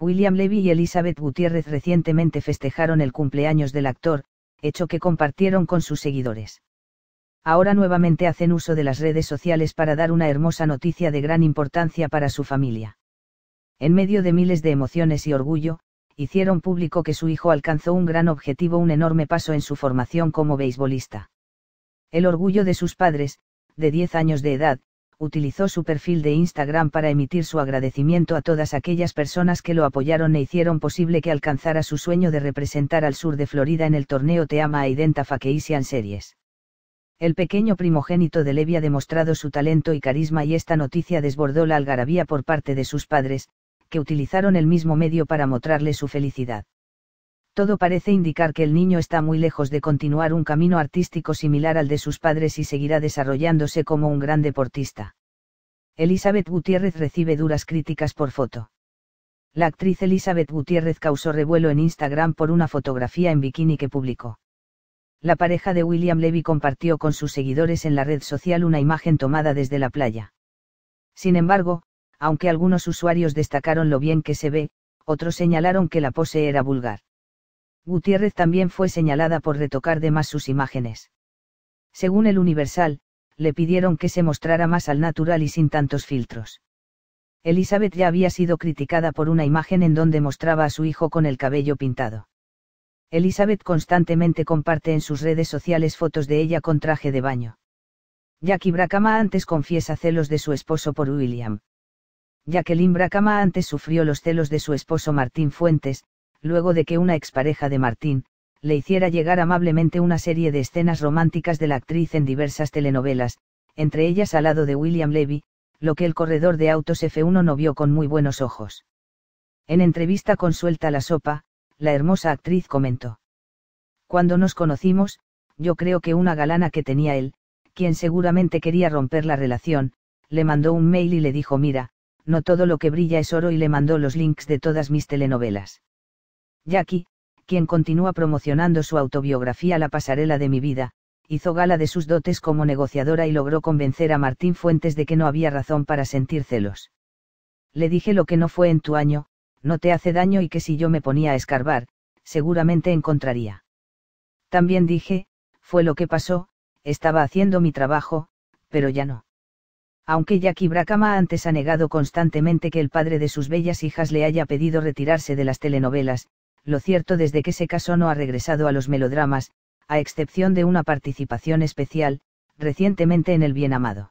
William Levy y Elizabeth Gutiérrez recientemente festejaron el cumpleaños del actor, hecho que compartieron con sus seguidores. Ahora nuevamente hacen uso de las redes sociales para dar una hermosa noticia de gran importancia para su familia. En medio de miles de emociones y orgullo, hicieron público que su hijo alcanzó un gran objetivo, un enorme paso en su formación como beisbolista. El orgullo de sus padres, de 10 años de edad, utilizó su perfil de Instagram para emitir su agradecimiento a todas aquellas personas que lo apoyaron e hicieron posible que alcanzara su sueño de representar al sur de Florida en el torneo Teama Aidenta en Series. El pequeño primogénito de Levi ha demostrado su talento y carisma y esta noticia desbordó la algarabía por parte de sus padres, que utilizaron el mismo medio para mostrarle su felicidad todo parece indicar que el niño está muy lejos de continuar un camino artístico similar al de sus padres y seguirá desarrollándose como un gran deportista. Elizabeth Gutiérrez recibe duras críticas por foto. La actriz Elizabeth Gutiérrez causó revuelo en Instagram por una fotografía en bikini que publicó. La pareja de William Levy compartió con sus seguidores en la red social una imagen tomada desde la playa. Sin embargo, aunque algunos usuarios destacaron lo bien que se ve, otros señalaron que la pose era vulgar. Gutiérrez también fue señalada por retocar de más sus imágenes. Según el Universal, le pidieron que se mostrara más al natural y sin tantos filtros. Elizabeth ya había sido criticada por una imagen en donde mostraba a su hijo con el cabello pintado. Elizabeth constantemente comparte en sus redes sociales fotos de ella con traje de baño. Jackie Bracama antes confiesa celos de su esposo por William. Jacqueline Bracama antes sufrió los celos de su esposo Martín Fuentes, luego de que una expareja de Martín, le hiciera llegar amablemente una serie de escenas románticas de la actriz en diversas telenovelas, entre ellas al lado de William Levy, lo que el corredor de autos F1 no vio con muy buenos ojos. En entrevista con Suelta la Sopa, la hermosa actriz comentó. Cuando nos conocimos, yo creo que una galana que tenía él, quien seguramente quería romper la relación, le mandó un mail y le dijo mira, no todo lo que brilla es oro y le mandó los links de todas mis telenovelas. Jackie, quien continúa promocionando su autobiografía La pasarela de mi vida, hizo gala de sus dotes como negociadora y logró convencer a Martín Fuentes de que no había razón para sentir celos. Le dije lo que no fue en tu año, no te hace daño y que si yo me ponía a escarbar, seguramente encontraría. También dije, fue lo que pasó, estaba haciendo mi trabajo, pero ya no. Aunque Jackie Bracama antes ha negado constantemente que el padre de sus bellas hijas le haya pedido retirarse de las telenovelas, lo cierto desde que se casó no ha regresado a los melodramas, a excepción de una participación especial, recientemente en El Bien Amado.